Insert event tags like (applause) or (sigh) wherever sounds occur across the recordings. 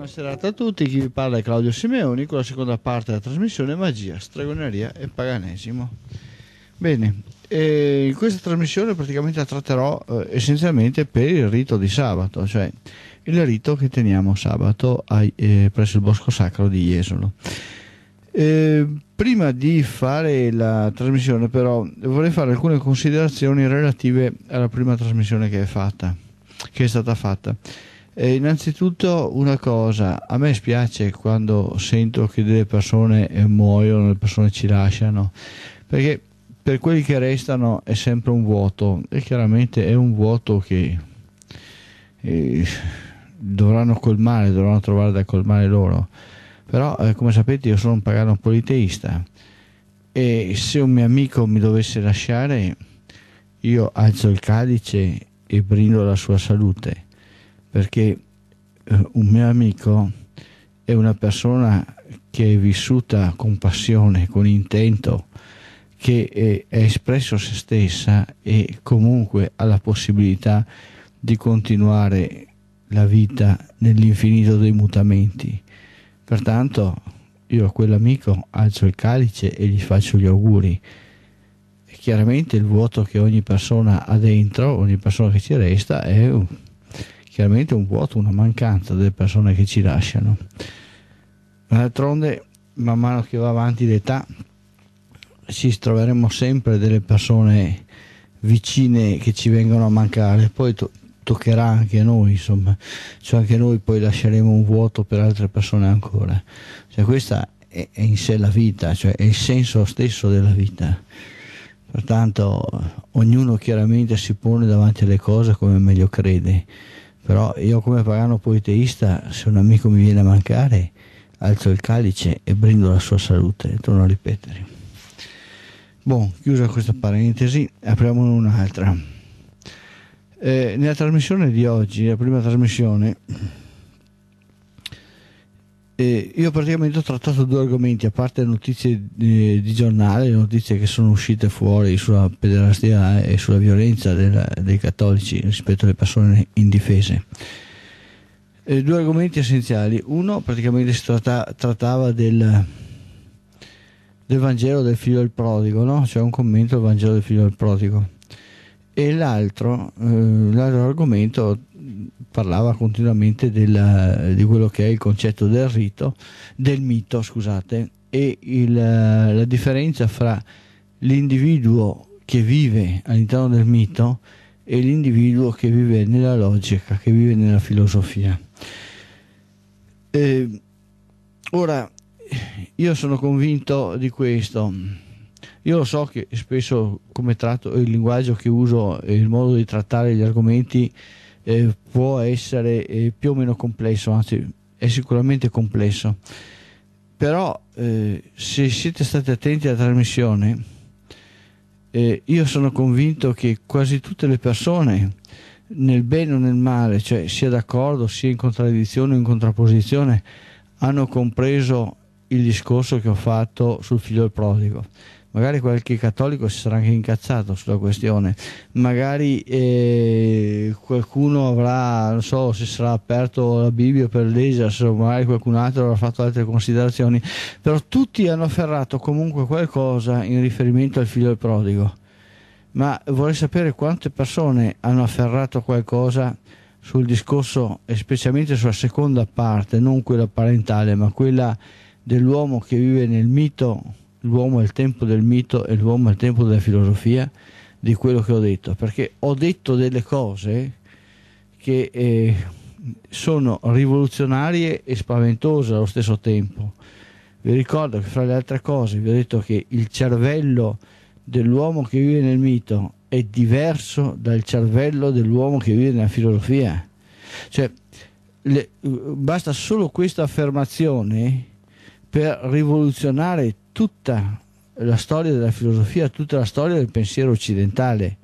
Buona serata a tutti, chi vi parla è Claudio Simeoni con la seconda parte della trasmissione Magia, Stregoneria e Paganesimo. Bene, e eh, in questa trasmissione praticamente la tratterò eh, essenzialmente per il rito di sabato, cioè il rito che teniamo sabato ai, eh, presso il Bosco Sacro di Jesolo. Eh, prima di fare la trasmissione però vorrei fare alcune considerazioni relative alla prima trasmissione che è, fatta, che è stata fatta eh, innanzitutto una cosa, a me spiace quando sento che delle persone eh, muoiono, le persone ci lasciano, perché per quelli che restano è sempre un vuoto e chiaramente è un vuoto che eh, dovranno colmare, dovranno trovare da colmare loro. Però eh, come sapete io sono un pagano politeista e se un mio amico mi dovesse lasciare io alzo il calice e brindo la sua salute perché eh, un mio amico è una persona che è vissuta con passione, con intento, che eh, ha espresso se stessa e comunque ha la possibilità di continuare la vita nell'infinito dei mutamenti. Pertanto io a quell'amico alzo il calice e gli faccio gli auguri. chiaramente il vuoto che ogni persona ha dentro, ogni persona che ci resta, è chiaramente un vuoto, una mancanza delle persone che ci lasciano. D'altronde, man mano che va avanti l'età, ci troveremo sempre delle persone vicine che ci vengono a mancare, poi to- toccherà anche a noi, insomma, cioè anche noi poi lasceremo un vuoto per altre persone ancora. Cioè, questa è, è in sé la vita, cioè è il senso stesso della vita. Pertanto ognuno chiaramente si pone davanti alle cose come meglio crede però io come pagano politeista se un amico mi viene a mancare alzo il calice e brindo la sua salute torno a ripetere buon chiusa questa parentesi apriamone un'altra eh, nella trasmissione di oggi la prima trasmissione eh, io praticamente ho trattato due argomenti, a parte notizie eh, di giornale, notizie che sono uscite fuori sulla pederastia e sulla violenza della, dei cattolici rispetto alle persone indifese. Eh, due argomenti essenziali. Uno praticamente si tratta, trattava del, del Vangelo del figlio del prodigo, no? C'è un commento al Vangelo del figlio del prodigo. E l'altro, eh, l'altro argomento parlava continuamente del, eh, di quello che è il concetto del rito, del mito, scusate, e il, eh, la differenza fra l'individuo che vive all'interno del mito e l'individuo che vive nella logica, che vive nella filosofia. Eh, ora, io sono convinto di questo. Io lo so che spesso come tratto il linguaggio che uso e il modo di trattare gli argomenti eh, può essere eh, più o meno complesso, anzi è sicuramente complesso, però eh, se siete stati attenti alla trasmissione, eh, io sono convinto che quasi tutte le persone, nel bene o nel male, cioè sia d'accordo, sia in contraddizione o in contrapposizione, hanno compreso il discorso che ho fatto sul figlio del prodigo magari qualche cattolico si sarà anche incazzato sulla questione, magari eh, qualcuno avrà, non so, si sarà aperto la Bibbia per l'Esas o magari qualcun altro avrà fatto altre considerazioni, però tutti hanno afferrato comunque qualcosa in riferimento al figlio del prodigo. Ma vorrei sapere quante persone hanno afferrato qualcosa sul discorso, e specialmente sulla seconda parte, non quella parentale, ma quella dell'uomo che vive nel mito l'uomo è il tempo del mito e l'uomo è il tempo della filosofia di quello che ho detto, perché ho detto delle cose che eh, sono rivoluzionarie e spaventose allo stesso tempo. Vi ricordo che fra le altre cose vi ho detto che il cervello dell'uomo che vive nel mito è diverso dal cervello dell'uomo che vive nella filosofia. Cioè, le, basta solo questa affermazione per rivoluzionare tutta la storia della filosofia, tutta la storia del pensiero occidentale.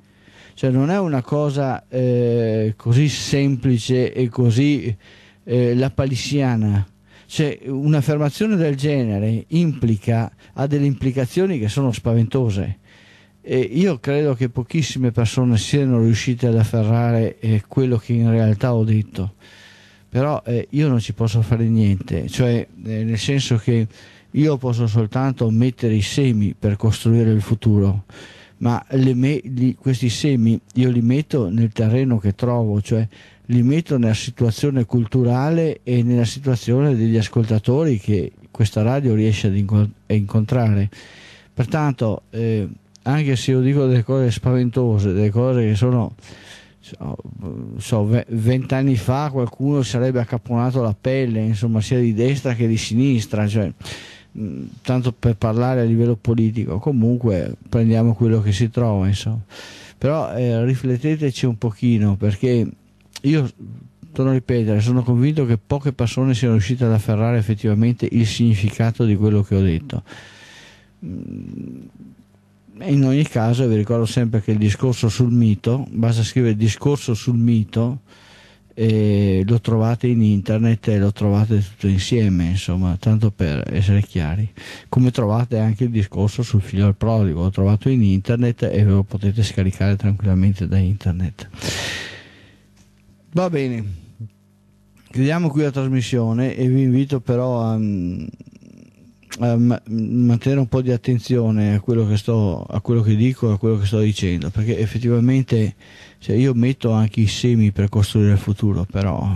Cioè non è una cosa eh, così semplice e così eh, lapalissiana. Cioè, un'affermazione del genere implica, ha delle implicazioni che sono spaventose. E io credo che pochissime persone siano riuscite ad afferrare eh, quello che in realtà ho detto. Però eh, io non ci posso fare niente, cioè, eh, nel senso che io posso soltanto mettere i semi per costruire il futuro, ma me, li, questi semi io li metto nel terreno che trovo, cioè li metto nella situazione culturale e nella situazione degli ascoltatori che questa radio riesce ad incontrare. Pertanto, eh, anche se io dico delle cose spaventose, delle cose che sono so, vent'anni fa qualcuno sarebbe accapponato la pelle, insomma, sia di destra che di sinistra, cioè, tanto per parlare a livello politico, comunque prendiamo quello che si trova, insomma. Però eh, rifletteteci un pochino perché io torno a ripetere, sono convinto che poche persone siano riuscite ad afferrare effettivamente il significato di quello che ho detto. Mm, in ogni caso vi ricordo sempre che il discorso sul mito, basta scrivere discorso sul mito e lo trovate in internet e lo trovate tutto insieme, insomma, tanto per essere chiari. Come trovate anche il discorso sul figlio del prodigo, l'ho trovato in internet e lo potete scaricare tranquillamente da internet. Va bene, chiudiamo qui la trasmissione e vi invito però a, mm, a mantenere un po' di attenzione a quello che sto a quello che dico a quello che sto dicendo perché effettivamente cioè io metto anche i semi per costruire il futuro, però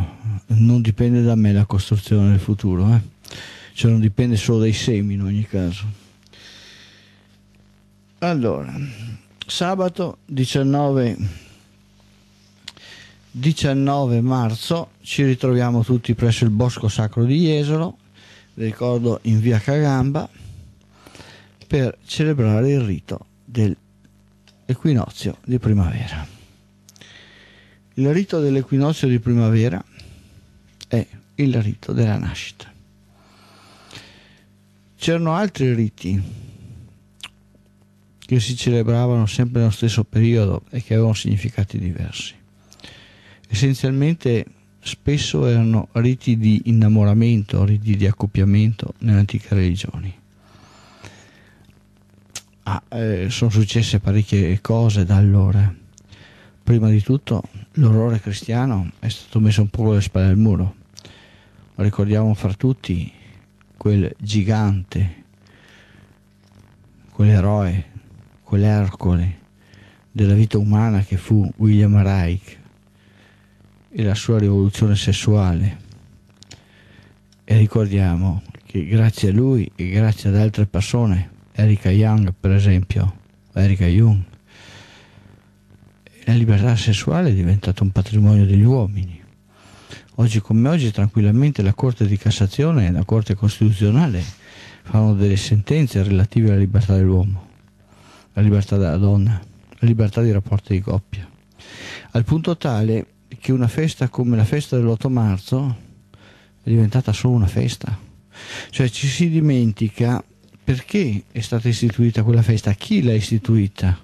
non dipende da me la costruzione del futuro, eh? cioè non dipende solo dai semi in ogni caso. Allora, sabato 19, 19 marzo ci ritroviamo tutti presso il Bosco Sacro di Jesolo, ricordo in via Cagamba, per celebrare il rito dell'equinozio di primavera. Il rito dell'equinozio di primavera è il rito della nascita. C'erano altri riti che si celebravano sempre nello stesso periodo e che avevano significati diversi. Essenzialmente spesso erano riti di innamoramento, riti di accoppiamento nelle antiche religioni. Ah, eh, sono successe parecchie cose da allora. Prima di tutto l'orrore cristiano è stato messo un po' alle spalle del muro. Ricordiamo fra tutti quel gigante, quell'eroe, quell'Ercole della vita umana che fu William Reich e la sua rivoluzione sessuale. E ricordiamo che grazie a lui e grazie ad altre persone, Erika Young per esempio, Erika Jung, la libertà sessuale è diventata un patrimonio degli uomini. Oggi come oggi tranquillamente la Corte di Cassazione e la Corte Costituzionale fanno delle sentenze relative alla libertà dell'uomo, alla libertà della donna, alla libertà di rapporti di coppia, al punto tale che una festa come la festa dell'8 marzo è diventata solo una festa. Cioè ci si dimentica perché è stata istituita quella festa, chi l'ha istituita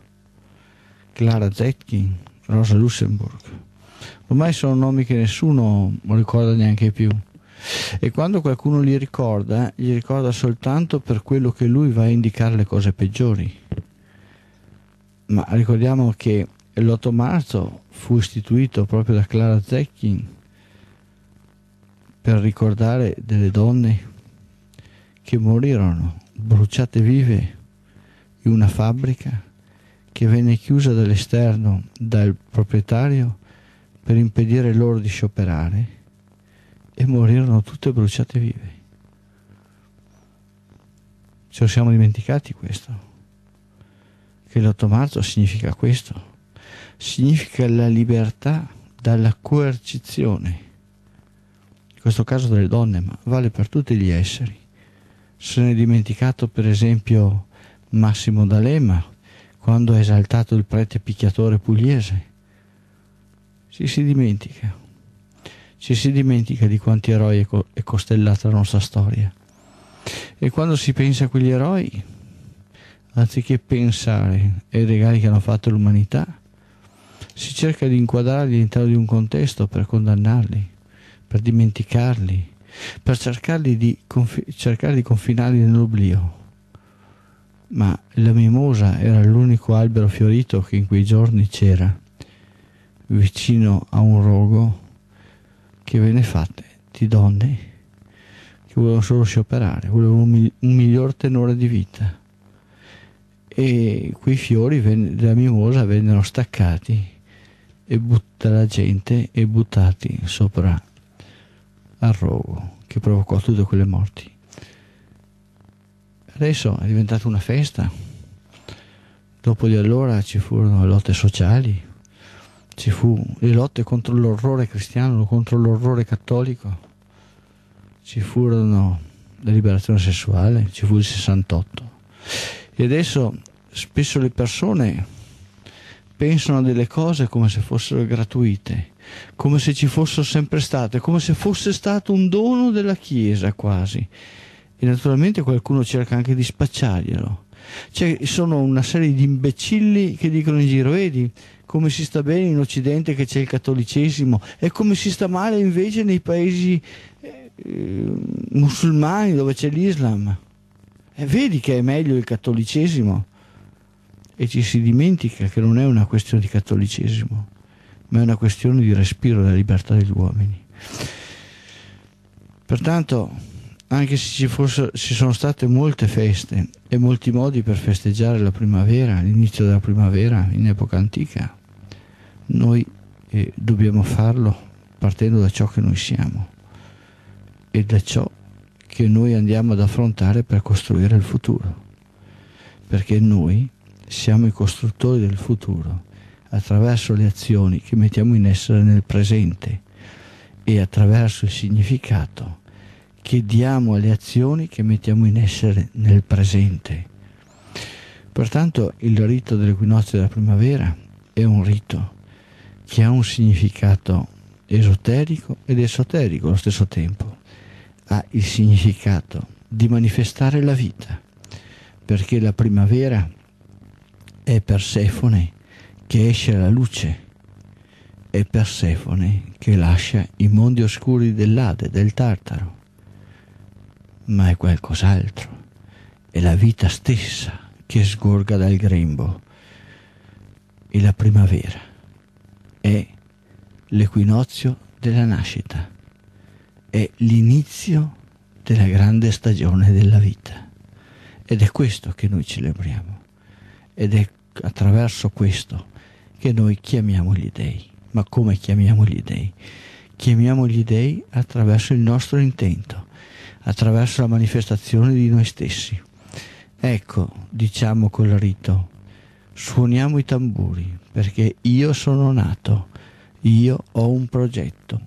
Clara Zetkin, Rosa Luxemburg. Ormai sono nomi che nessuno ricorda neanche più. E quando qualcuno li ricorda, li ricorda soltanto per quello che lui va a indicare le cose peggiori. Ma ricordiamo che l'8 marzo fu istituito proprio da Clara Zetkin per ricordare delle donne che morirono bruciate vive in una fabbrica che venne chiusa dall'esterno dal proprietario per impedire loro di scioperare e morirono tutte bruciate vive. Ce lo siamo dimenticati questo, che l'8 marzo significa questo, significa la libertà dalla coercizione, in questo caso delle donne, ma vale per tutti gli esseri. Se ne è dimenticato per esempio Massimo D'Alema, quando ha esaltato il prete picchiatore pugliese? Ci si dimentica, ci si dimentica di quanti eroi è, costellata la nostra storia. E quando si pensa a quegli eroi, anziché pensare ai regali che hanno fatto l'umanità, si cerca di inquadrarli all'interno di un contesto per condannarli, per dimenticarli, per cercarli di, confi- cercare di confinarli nell'oblio ma la mimosa era l'unico albero fiorito che in quei giorni c'era, vicino a un rogo che venne ne di donne che volevano solo scioperare, volevano un, mi- un miglior tenore di vita. E quei fiori ven- della mimosa vennero staccati e butta la gente e buttati sopra al rogo che provocò tutte quelle morti. Adesso è diventata una festa. Dopo di allora ci furono lotte sociali, ci fu le lotte contro l'orrore cristiano, contro l'orrore cattolico, ci furono la liberazione sessuale, ci fu il 68. E adesso spesso le persone pensano a delle cose come se fossero gratuite, come se ci fossero sempre state, come se fosse stato un dono della Chiesa quasi e naturalmente qualcuno cerca anche di spacciarglielo. C'è, sono una serie di imbecilli che dicono in giro, vedi come si sta bene in Occidente che c'è il cattolicesimo e come si sta male invece nei paesi eh, musulmani dove c'è l'Islam. E vedi che è meglio il cattolicesimo e ci si dimentica che non è una questione di cattolicesimo, ma è una questione di respiro della libertà degli uomini. Pertanto anche se ci, fosse, ci sono state molte feste e molti modi per festeggiare la primavera, l'inizio della primavera in epoca antica, noi eh, dobbiamo farlo partendo da ciò che noi siamo e da ciò che noi andiamo ad affrontare per costruire il futuro, perché noi siamo i costruttori del futuro attraverso le azioni che mettiamo in essere nel presente e attraverso il significato che diamo alle azioni che mettiamo in essere nel presente. Pertanto il rito dell'equinozio della primavera è un rito che ha un significato esoterico ed esoterico allo stesso tempo. Ha il significato di manifestare la vita, perché la primavera è Persefone che esce alla luce, è Persefone che lascia i mondi oscuri dell'Ade, del Tartaro ma è qualcos'altro, è la vita stessa che sgorga dal grembo, è la primavera, è l'equinozio della nascita, è l'inizio della grande stagione della vita ed è questo che noi celebriamo ed è attraverso questo che noi chiamiamo gli dei. Ma come chiamiamo gli dei? Chiamiamo gli dei attraverso il nostro intento attraverso la manifestazione di noi stessi. Ecco, diciamo col rito, suoniamo i tamburi perché io sono nato, io ho un progetto,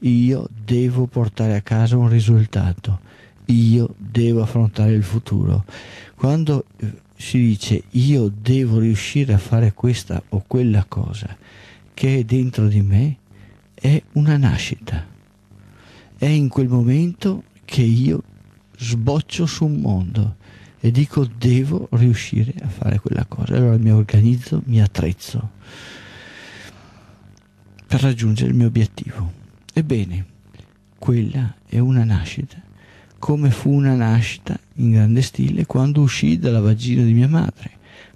io devo portare a casa un risultato, io devo affrontare il futuro. Quando eh, si dice io devo riuscire a fare questa o quella cosa che è dentro di me, è una nascita. È in quel momento che io sboccio su un mondo e dico devo riuscire a fare quella cosa. Allora mi organizzo, mi attrezzo per raggiungere il mio obiettivo. Ebbene, quella è una nascita, come fu una nascita in grande stile quando uscì dalla vagina di mia madre,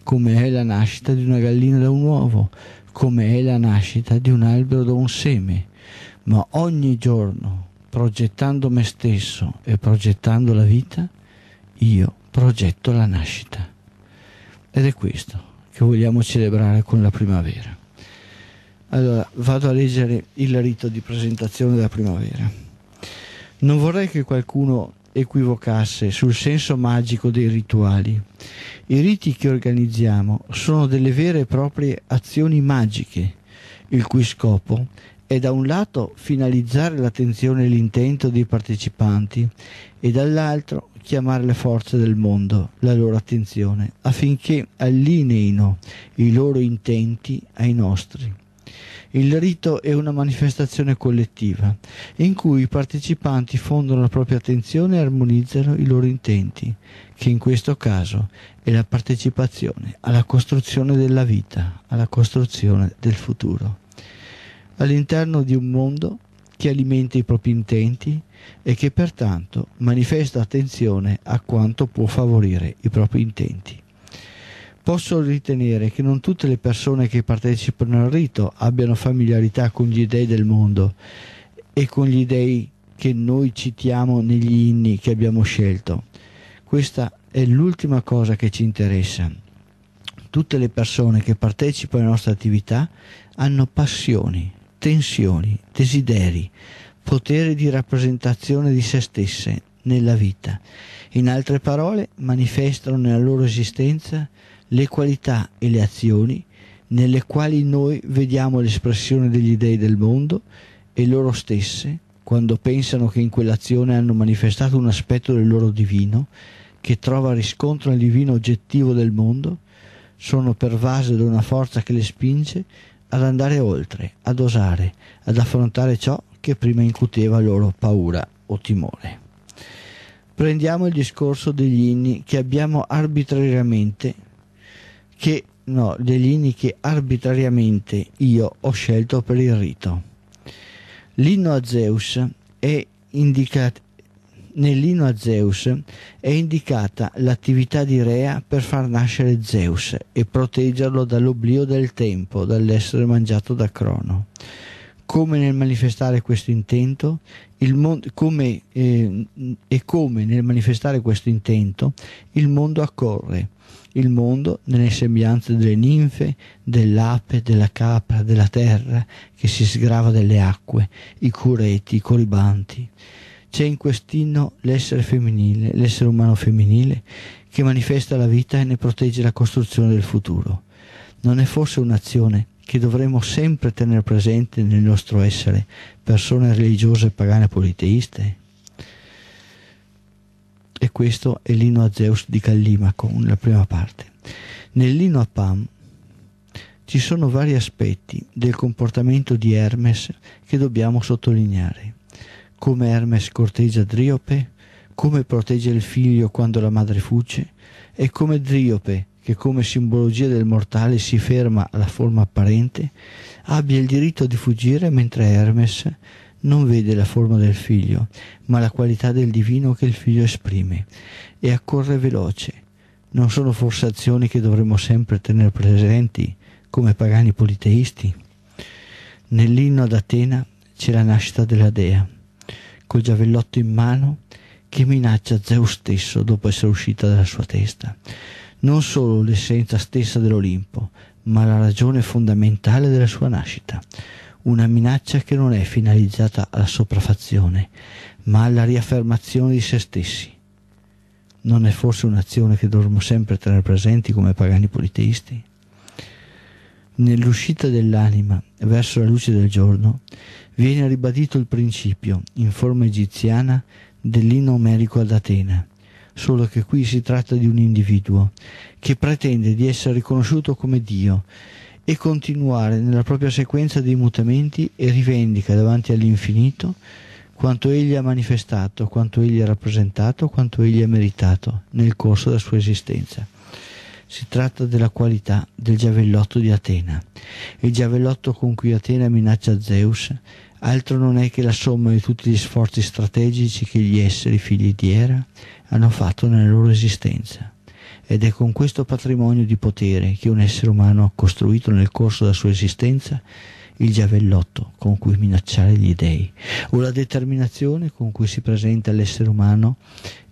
come è la nascita di una gallina da un uovo, come è la nascita di un albero da un seme, ma ogni giorno progettando me stesso e progettando la vita, io progetto la nascita. Ed è questo che vogliamo celebrare con la primavera. Allora, vado a leggere il rito di presentazione della primavera. Non vorrei che qualcuno equivocasse sul senso magico dei rituali. I riti che organizziamo sono delle vere e proprie azioni magiche, il cui scopo è da un lato finalizzare l'attenzione e l'intento dei partecipanti e dall'altro chiamare le forze del mondo, la loro attenzione, affinché allineino i loro intenti ai nostri. Il rito è una manifestazione collettiva in cui i partecipanti fondono la propria attenzione e armonizzano i loro intenti, che in questo caso è la partecipazione alla costruzione della vita, alla costruzione del futuro all'interno di un mondo che alimenta i propri intenti e che pertanto manifesta attenzione a quanto può favorire i propri intenti. Posso ritenere che non tutte le persone che partecipano al rito abbiano familiarità con gli dei del mondo e con gli dei che noi citiamo negli inni che abbiamo scelto. Questa è l'ultima cosa che ci interessa. Tutte le persone che partecipano alla nostra attività hanno passioni, tensioni, desideri, potere di rappresentazione di se stesse nella vita. In altre parole, manifestano nella loro esistenza le qualità e le azioni nelle quali noi vediamo l'espressione degli dei del mondo e loro stesse, quando pensano che in quell'azione hanno manifestato un aspetto del loro divino, che trova riscontro nel divino oggettivo del mondo, sono pervase da una forza che le spinge ad andare oltre, ad osare, ad affrontare ciò che prima incuteva loro paura o timore. Prendiamo il discorso degli inni che abbiamo arbitrariamente che no, degli inni che arbitrariamente io ho scelto per il rito. L'inno a Zeus è indicat- nell'ino a Zeus è indicata l'attività di Rea per far nascere Zeus e proteggerlo dall'oblio del tempo, dall'essere mangiato da Crono. Come nel manifestare questo intento, come, eh, e come nel manifestare questo intento il mondo accorre, il mondo nelle sembianze delle ninfe, dell'ape, della capra, della terra che si sgrava delle acque, i cureti, i coribanti c'è in quest'inno l'essere femminile, l'essere umano femminile, che manifesta la vita e ne protegge la costruzione del futuro. Non è forse un'azione che dovremmo sempre tenere presente nel nostro essere, persone religiose, pagane, politeiste? E questo è l'inno a Zeus di Callimaco, la prima parte. Nell'inno a Pam ci sono vari aspetti del comportamento di Hermes che dobbiamo sottolineare come Hermes corteggia Driope, come protegge il figlio quando la madre fugge, e come Driope, che come simbologia del mortale si ferma alla forma apparente, abbia il diritto di fuggire mentre Hermes non vede la forma del figlio, ma la qualità del divino che il figlio esprime, e accorre veloce. Non sono forse azioni che dovremmo sempre tenere presenti come pagani politeisti? Nell'inno ad Atena c'è la nascita della dea col giavellotto in mano che minaccia Zeus stesso dopo essere uscita dalla sua testa. Non solo l'essenza stessa dell'Olimpo, ma la ragione fondamentale della sua nascita. Una minaccia che non è finalizzata alla sopraffazione, ma alla riaffermazione di se stessi. Non è forse un'azione che dovremmo sempre tenere presenti come pagani politeisti? nell'uscita dell'anima verso la luce del giorno, viene ribadito il principio, in forma egiziana, dell'inno omerico ad Atena, solo che qui si tratta di un individuo che pretende di essere riconosciuto come Dio e continuare nella propria sequenza di mutamenti e rivendica davanti all'infinito quanto egli ha manifestato, quanto egli ha rappresentato, quanto egli ha meritato nel corso della sua esistenza. Si tratta della qualità del giavellotto di Atena. Il giavellotto con cui Atena minaccia Zeus altro non è che la somma di tutti gli sforzi strategici che gli esseri figli di Era hanno fatto nella loro esistenza. Ed è con questo patrimonio di potere che un essere umano ha costruito nel corso della sua esistenza il giavellotto con cui minacciare gli dèi, o la determinazione con cui si presenta l'essere umano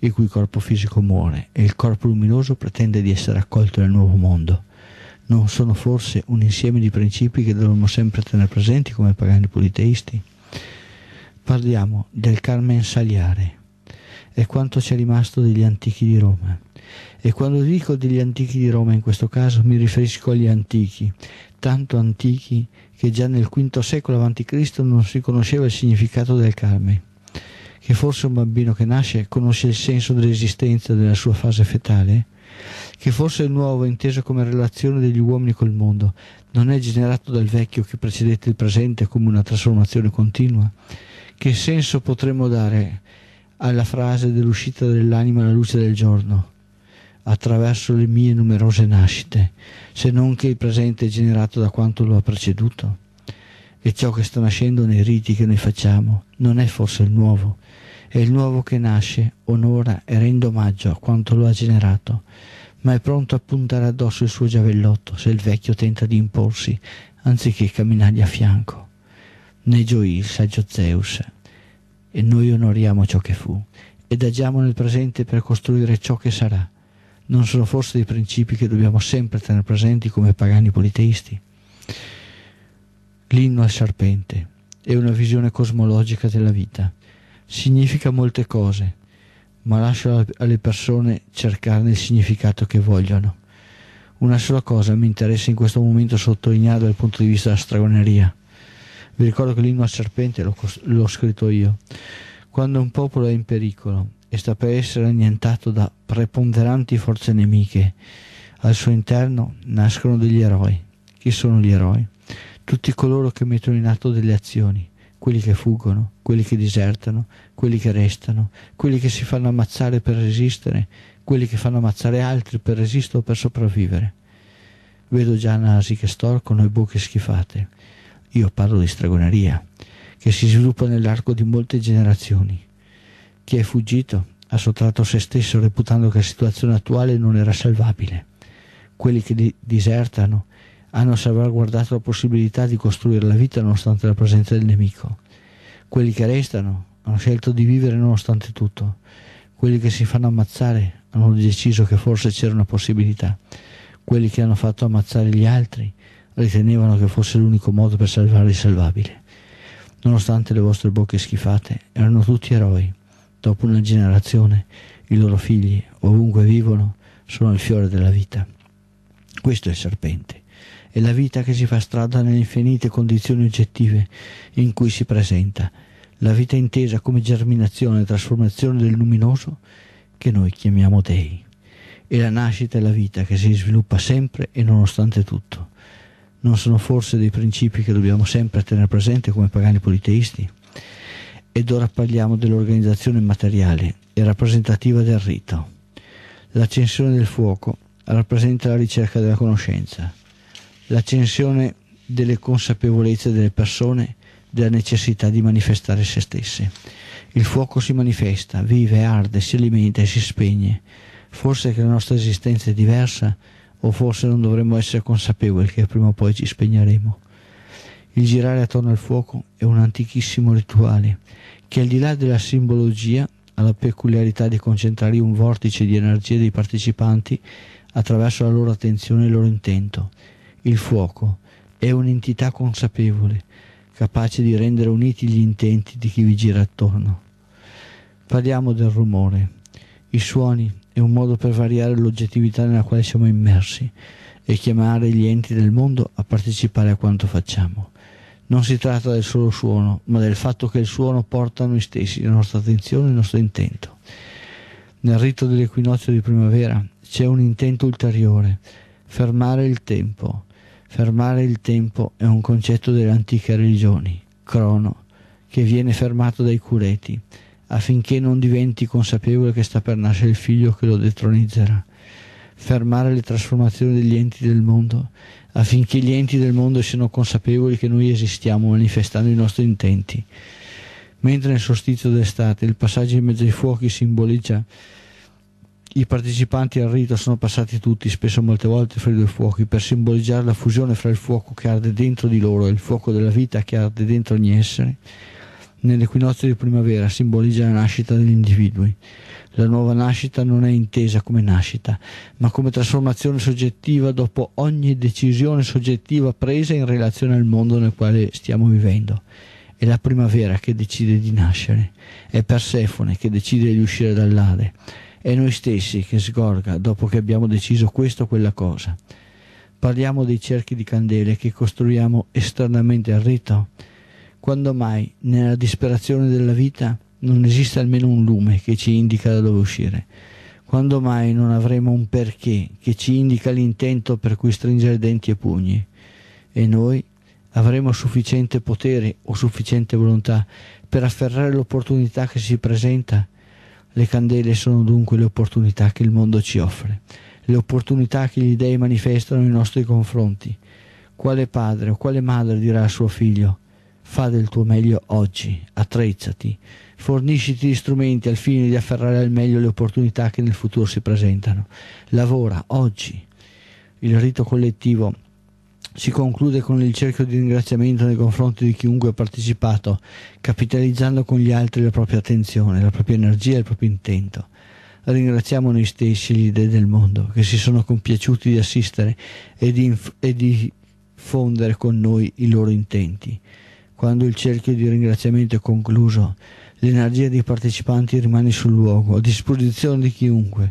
il cui corpo fisico muore e il corpo luminoso pretende di essere accolto nel nuovo mondo. Non sono forse un insieme di principi che dovremmo sempre tenere presenti come pagani politeisti? Parliamo del Carmen Saliare e quanto ci è rimasto degli antichi di Roma. E quando dico degli antichi di Roma in questo caso mi riferisco agli antichi, tanto antichi che già nel V secolo a.C. non si conosceva il significato del Carme, che forse un bambino che nasce conosce il senso dell'esistenza della sua fase fetale, che forse il nuovo, inteso come relazione degli uomini col mondo, non è generato dal vecchio che precedette il presente come una trasformazione continua? Che senso potremmo dare alla frase dell'uscita dell'anima alla luce del giorno? attraverso le mie numerose nascite, se non che il presente è generato da quanto lo ha preceduto. E ciò che sta nascendo nei riti che noi facciamo non è forse il nuovo, è il nuovo che nasce, onora e rende omaggio a quanto lo ha generato, ma è pronto a puntare addosso il suo giavellotto se il vecchio tenta di imporsi, anziché camminargli a fianco. Ne gioì il saggio Zeus, e noi onoriamo ciò che fu, ed agiamo nel presente per costruire ciò che sarà non sono forse dei principi che dobbiamo sempre tenere presenti come pagani politeisti? L'inno al serpente è una visione cosmologica della vita. Significa molte cose, ma lascio alle persone cercarne il significato che vogliono. Una sola cosa mi interessa in questo momento sottolineare dal punto di vista della stragoneria. Vi ricordo che l'inno al serpente l'ho, l'ho scritto io. Quando un popolo è in pericolo, e sta per essere annientato da preponderanti forze nemiche. Al suo interno nascono degli eroi. Chi sono gli eroi? Tutti coloro che mettono in atto delle azioni, quelli che fuggono, quelli che disertano, quelli che restano, quelli che si fanno ammazzare per resistere, quelli che fanno ammazzare altri per resistere o per sopravvivere. Vedo già nasi che storcono e buche schifate. Io parlo di stragoneria, che si sviluppa nell'arco di molte generazioni chi è fuggito ha sottratto se stesso reputando che la situazione attuale non era salvabile. Quelli che disertano hanno salvaguardato la possibilità di costruire la vita nonostante la presenza del nemico. Quelli che restano hanno scelto di vivere nonostante tutto. Quelli che si fanno ammazzare hanno deciso che forse c'era una possibilità. Quelli che hanno fatto ammazzare gli altri ritenevano che fosse l'unico modo per salvare il salvabile. Nonostante le vostre bocche schifate, erano tutti eroi dopo una generazione i loro figli, ovunque vivono, sono il fiore della vita. Questo è il serpente. È la vita che si fa strada nelle infinite condizioni oggettive in cui si presenta, la vita intesa come germinazione e trasformazione del luminoso che noi chiamiamo Dei. È la nascita e la vita che si sviluppa sempre e nonostante tutto. Non sono forse dei principi che dobbiamo sempre tenere presente come pagani politeisti? Ed ora parliamo dell'organizzazione materiale e rappresentativa del rito. L'accensione del fuoco rappresenta la ricerca della conoscenza. L'accensione delle consapevolezze delle persone della necessità di manifestare se stesse. Il fuoco si manifesta, vive, arde, si alimenta e si spegne. Forse che la nostra esistenza è diversa o forse non dovremmo essere consapevoli che prima o poi ci spegneremo. Il girare attorno al fuoco è un antichissimo rituale che al di là della simbologia ha la peculiarità di concentrare un vortice di energia dei partecipanti attraverso la loro attenzione e il loro intento. Il fuoco è un'entità consapevole, capace di rendere uniti gli intenti di chi vi gira attorno. Parliamo del rumore. I suoni è un modo per variare l'oggettività nella quale siamo immersi e chiamare gli enti del mondo a partecipare a quanto facciamo. Non si tratta del solo suono, ma del fatto che il suono porta a noi stessi, la nostra attenzione, e il nostro intento. Nel rito dell'equinozio di primavera c'è un intento ulteriore, fermare il tempo. Fermare il tempo è un concetto delle antiche religioni, crono, che viene fermato dai cureti, affinché non diventi consapevole che sta per nascere il figlio che lo detronizzerà. Fermare le trasformazioni degli enti del mondo affinché gli enti del mondo siano consapevoli che noi esistiamo manifestando i nostri intenti. Mentre nel solstizio d'estate il passaggio in mezzo ai fuochi simboleggia i partecipanti al rito sono passati tutti, spesso molte volte, fra i due fuochi, per simboleggiare la fusione fra il fuoco che arde dentro di loro e il fuoco della vita che arde dentro ogni essere nell'equinozio di primavera simboleggia la nascita degli individui. La nuova nascita non è intesa come nascita, ma come trasformazione soggettiva dopo ogni decisione soggettiva presa in relazione al mondo nel quale stiamo vivendo. È la primavera che decide di nascere, è Persefone che decide di uscire dall'Ade, è noi stessi che sgorga dopo che abbiamo deciso questo o quella cosa. Parliamo dei cerchi di candele che costruiamo esternamente al rito quando mai nella disperazione della vita non esiste almeno un lume che ci indica da dove uscire? Quando mai non avremo un perché che ci indica l'intento per cui stringere denti e pugni? E noi avremo sufficiente potere o sufficiente volontà per afferrare l'opportunità che si presenta? Le candele sono dunque le opportunità che il mondo ci offre, le opportunità che gli dèi manifestano nei nostri confronti. Quale padre o quale madre dirà a suo figlio fa del tuo meglio oggi, attrezzati, fornisciti gli strumenti al fine di afferrare al meglio le opportunità che nel futuro si presentano. Lavora oggi. Il rito collettivo si conclude con il cerchio di ringraziamento nei confronti di chiunque ha partecipato, capitalizzando con gli altri la propria attenzione, la propria energia e il proprio intento. Ringraziamo noi stessi e gli dei del mondo che si sono compiaciuti di assistere e di, inf- e di fondere con noi i loro intenti. Quando il cerchio di ringraziamento è concluso, l'energia dei partecipanti rimane sul luogo, a disposizione di chiunque.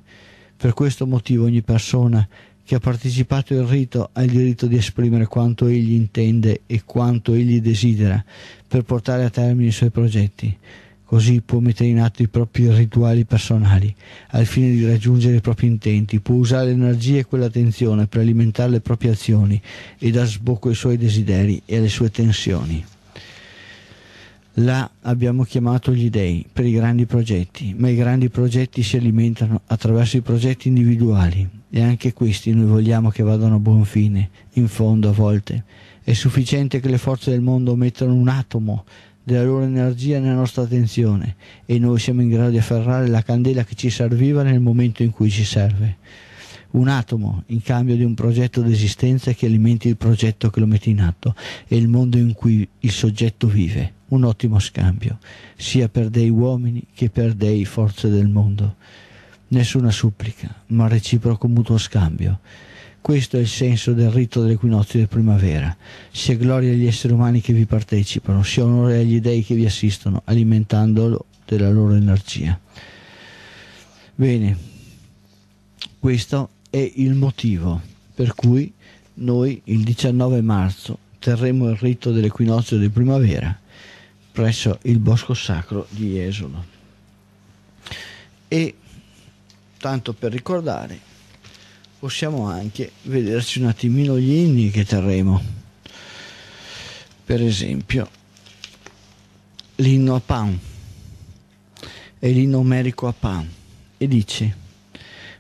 Per questo motivo ogni persona che ha partecipato al rito ha il diritto di esprimere quanto egli intende e quanto egli desidera per portare a termine i suoi progetti. Così può mettere in atto i propri rituali personali al fine di raggiungere i propri intenti, può usare l'energia e quell'attenzione per alimentare le proprie azioni e dar sbocco ai suoi desideri e alle sue tensioni la abbiamo chiamato gli dèi per i grandi progetti, ma i grandi progetti si alimentano attraverso i progetti individuali e anche questi noi vogliamo che vadano a buon fine, in fondo a volte. È sufficiente che le forze del mondo mettano un atomo della loro energia nella nostra attenzione e noi siamo in grado di afferrare la candela che ci serviva nel momento in cui ci serve. Un atomo in cambio di un progetto d'esistenza che alimenti il progetto che lo mette in atto e il mondo in cui il soggetto vive un ottimo scambio, sia per dei uomini che per dei forze del mondo. Nessuna supplica, ma reciproco mutuo scambio. Questo è il senso del rito dell'equinozio di primavera. Sia gloria agli esseri umani che vi partecipano, sia onore agli dei che vi assistono, alimentandolo della loro energia. Bene, questo è il motivo per cui noi il 19 marzo terremo il rito dell'equinozio di primavera presso il Bosco Sacro di Esolo. E tanto per ricordare, possiamo anche vederci un attimino gli inni che terremo. Per esempio, l'inno a Pan e l'inno omerico a Pan e dice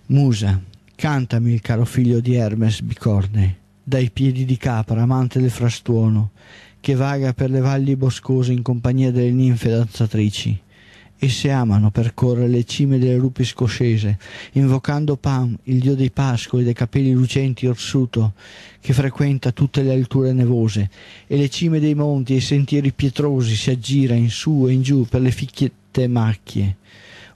Musa, cantami il caro figlio di Hermes Bicorne, dai piedi di capra, amante del frastuono, che vaga per le valli boscose in compagnia delle ninfe danzatrici. Esse amano percorrere le cime delle rupi scoscese, invocando Pam, il dio dei pascoli dei capelli lucenti orsuto, che frequenta tutte le alture nevose, e le cime dei monti e i sentieri pietrosi si aggira in su e in giù per le ficchiette macchie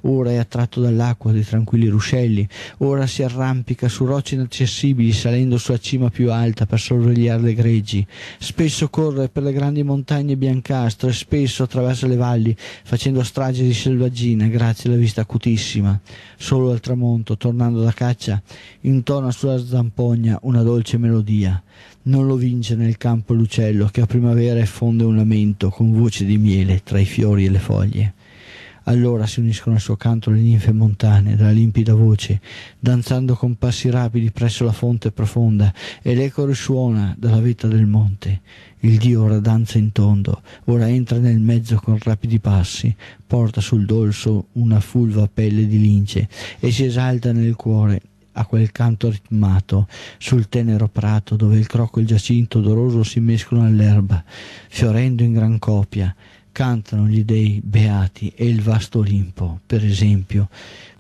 ora è attratto dall'acqua dei tranquilli ruscelli, ora si arrampica su rocce inaccessibili salendo sulla cima più alta per sorvegliare le greggi, spesso corre per le grandi montagne biancastre, spesso attraverso le valli facendo strage di selvaggina grazie alla vista acutissima. Solo al tramonto, tornando da caccia, intona sulla zampogna una dolce melodia. Non lo vince nel campo l'uccello che a primavera effonde un lamento con voce di miele tra i fiori e le foglie. Allora si uniscono al suo canto le ninfe montane, dalla limpida voce, danzando con passi rapidi presso la fonte profonda, e l'eco risuona dalla vetta del monte. Il Dio ora danza in tondo, ora entra nel mezzo con rapidi passi, porta sul dorso una fulva pelle di lince e si esalta nel cuore a quel canto ritmato sul tenero prato dove il crocco e il giacinto odoroso si mescolano all'erba, fiorendo in gran copia cantano gli dei beati e il vasto Olimpo, per esempio,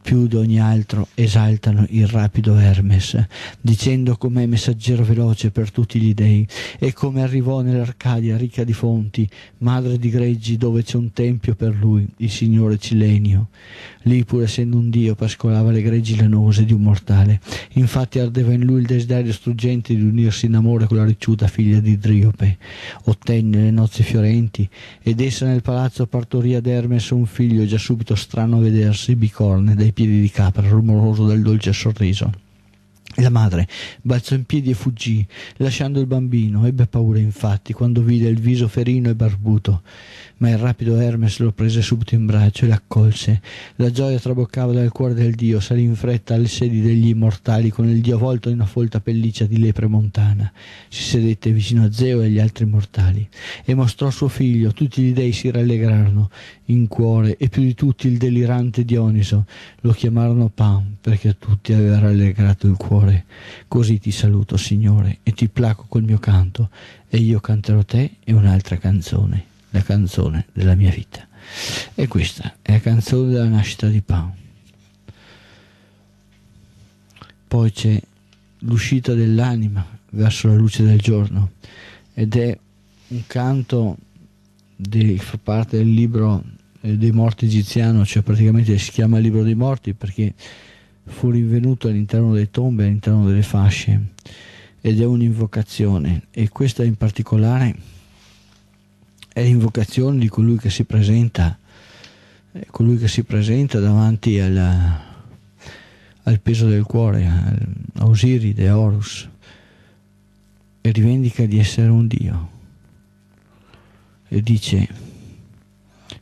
più di ogni altro esaltano il rapido Hermes, dicendo com'è messaggero veloce per tutti gli dei e come arrivò nell'Arcadia ricca di fonti, madre di greggi dove c'è un tempio per lui, il signore Cilenio. Lì pur essendo un dio pascolava le greggi lanose di un mortale, infatti ardeva in lui il desiderio struggente di unirsi in amore con la ricciuta figlia di Driope. Ottenne le nozze fiorenti ed essa nel palazzo partorì ad Hermes un figlio già subito strano a vedersi, bicorne dai piedi di capra, rumoroso dal dolce sorriso. La madre balzò in piedi e fuggì, lasciando il bambino. Ebbe paura, infatti, quando vide il viso ferino e barbuto ma il rapido Hermes lo prese subito in braccio e l'accolse. La gioia traboccava dal cuore del dio, salì in fretta alle sedi degli immortali con il dio avvolto in una folta pelliccia di lepre montana. Si sedette vicino a Zeo e agli altri mortali e mostrò suo figlio. Tutti gli dei si rallegrarono in cuore e più di tutti il delirante Dioniso. Lo chiamarono Pan perché a tutti aveva rallegrato il cuore. Così ti saluto, Signore, e ti placo col mio canto e io canterò te e un'altra canzone la canzone della mia vita. E questa è la canzone della nascita di Pan. Poi c'è l'uscita dell'anima verso la luce del giorno ed è un canto che fa parte del libro eh, dei morti egiziano, cioè praticamente si chiama libro dei morti perché fu rinvenuto all'interno delle tombe, all'interno delle fasce ed è un'invocazione e questa in particolare è l'invocazione di colui che si presenta, eh, colui che si presenta davanti alla, al peso del cuore, a Osiride, a Horus, e rivendica di essere un Dio. E dice,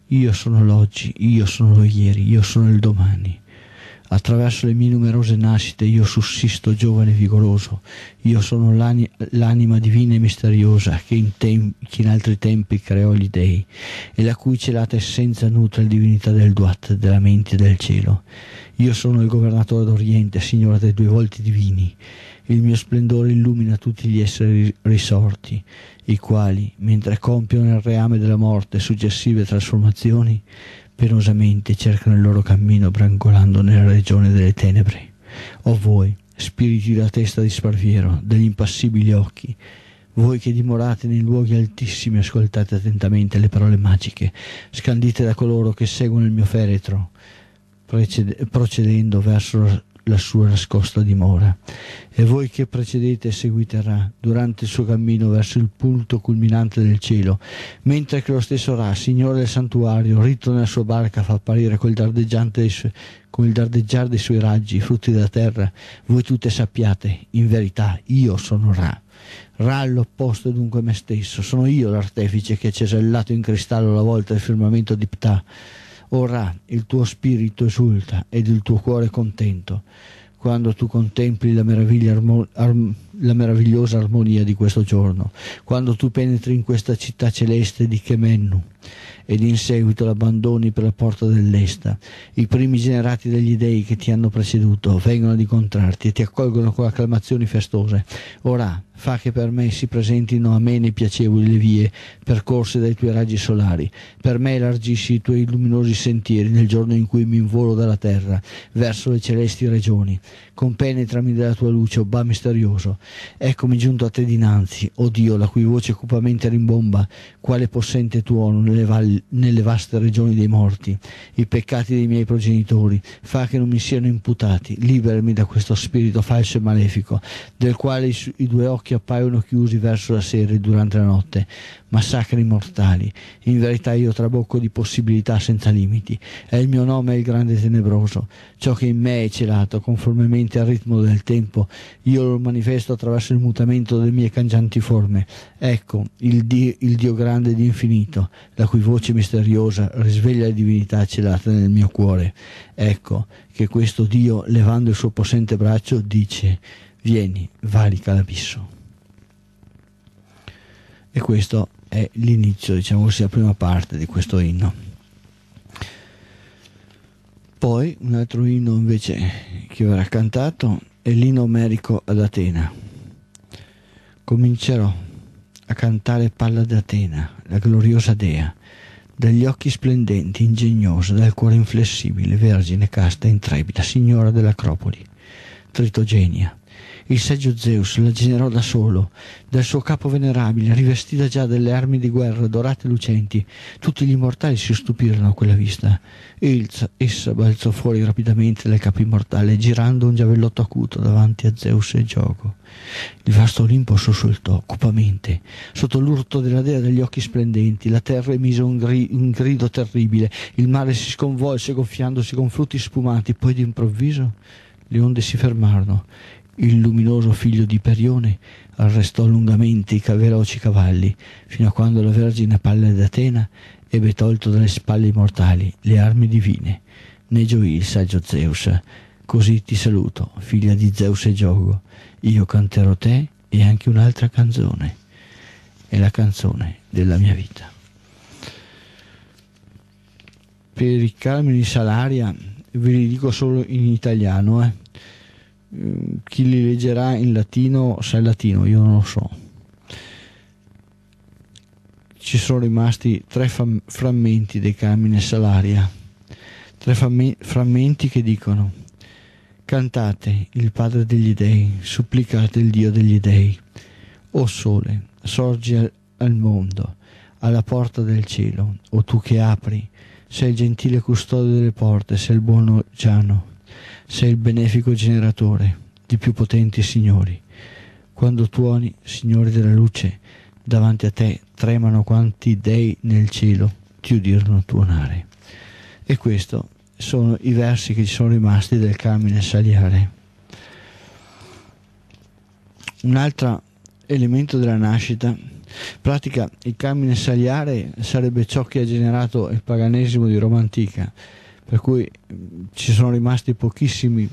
io sono l'oggi, io sono lo ieri, io sono il domani. Attraverso le mie numerose nascite io sussisto giovane e vigoroso. Io sono l'ani- l'anima divina e misteriosa che in, tem- che in, altri tempi creò gli dei e la cui celata essenza nutre la divinità del Duat, della mente e del cielo. Io sono il governatore d'Oriente, signora dei due volti divini. Il mio splendore illumina tutti gli esseri risorti, i quali, mentre compiono il reame della morte successive trasformazioni, penosamente cercano il loro cammino brancolando nella regione delle tenebre. O voi, spiriti della testa di sparviero, degli impassibili occhi, voi che dimorate nei luoghi altissimi, ascoltate attentamente le parole magiche, scandite da coloro che seguono il mio feretro, procedendo verso la sua nascosta dimora. E voi che precedete e seguite Ra durante il suo cammino verso il punto culminante del cielo, mentre che lo stesso Ra, signore del santuario, ritto nella sua barca fa apparire col dardeggiante su- con il dardeggiare dei suoi raggi i frutti della terra, voi tutte sappiate, in verità, io sono Ra. Ra all'opposto è dunque me stesso, sono io l'artefice che ha cesellato in cristallo la volta del firmamento di Ptah Ora il tuo spirito esulta ed il tuo cuore contento quando tu contempli la, armo, la, meravigliosa armonia di questo giorno, quando tu penetri in questa città celeste di Chemennu ed in seguito l'abbandoni per la porta dell'esta. I primi generati degli dei che ti hanno preceduto vengono ad incontrarti e ti accolgono con acclamazioni festose. Ora fa che per me si presentino amene e piacevoli le vie percorse dai tuoi raggi solari. Per me elargisci i tuoi luminosi sentieri nel giorno in cui mi involo dalla terra verso le celesti regioni. Compenetrami della tua luce, Obba misterioso. Eccomi giunto a te dinanzi, o oh Dio, la cui voce cupamente rimbomba quale possente tuono nelle, val- nelle vaste regioni dei morti. I peccati dei miei progenitori, fa che non mi siano imputati, liberami da questo spirito falso e malefico, del quale i, su- i due occhi appaiono chiusi verso la sera e durante la notte, massacri mortali. In verità io trabocco di possibilità senza limiti. È il mio nome il grande tenebroso. Ciò che in me è celato, conformemente al ritmo del tempo, io lo manifesto attraverso il mutamento delle mie cangianti forme. Ecco, il, Dio, il Dio grande ed infinito, la cui voce misteriosa risveglia le divinità celate nel mio cuore. Ecco che questo Dio, levando il suo possente braccio, dice Vieni, valica l'abisso. E questo è l'inizio, diciamo così, la prima parte di questo inno. Poi un altro inno invece che verrà cantato è l'inno omerico ad Atena. Comincerò a cantare Palla d'Atena, la gloriosa dea, dagli occhi splendenti, ingegnosa, dal cuore inflessibile, vergine, casta, intrepida, signora dell'Acropoli, Tritogenia il seggio Zeus la generò da solo, dal suo capo venerabile, rivestita già delle armi di guerra dorate e lucenti. Tutti gli immortali si stupirono a quella vista. Ilza, essa balzò fuori rapidamente dal capo immortale, girando un giavellotto acuto davanti a Zeus e Gioco. Il vasto Olimpo sussultò cupamente. Sotto l'urto della dea degli occhi splendenti, la terra emise un, gri- un grido terribile. Il mare si sconvolse gonfiandosi con flutti spumanti, poi d'improvviso le onde si fermarono il luminoso figlio di Perione arrestò lungamente i veloci cavalli, fino a quando la Vergine palla d'Atena ebbe tolto dalle spalle mortali le armi divine. Ne gioì il saggio Zeus. Così ti saluto, figlia di Zeus e Giogo. Io canterò te e anche un'altra canzone. È la canzone della mia vita. Per i di Salaria ve li dico solo in italiano, eh Mm, chi li leggerà in latino sa il latino, io non lo so. Ci sono rimasti tre frammenti dei Carmine Salaria, tre frammenti che dicono Cantate il Padre degli Dei, supplicate il Dio degli Dei. O sole, sorgi al mondo, alla porta del cielo, o tu che apri, sei il gentile custode delle porte, sei il buono Giano sei il benefico generatore di più potenti signori. Quando tuoni, signore della luce, davanti a te tremano quanti dei nel cielo ti udirono tuonare. E questi sono i versi che ci sono rimasti del Carmine Saliare. Un altro elemento della nascita, in pratica il Carmine Saliare sarebbe ciò che ha generato il paganesimo di Roma antica per cui mm, ci sono rimasti pochissimi,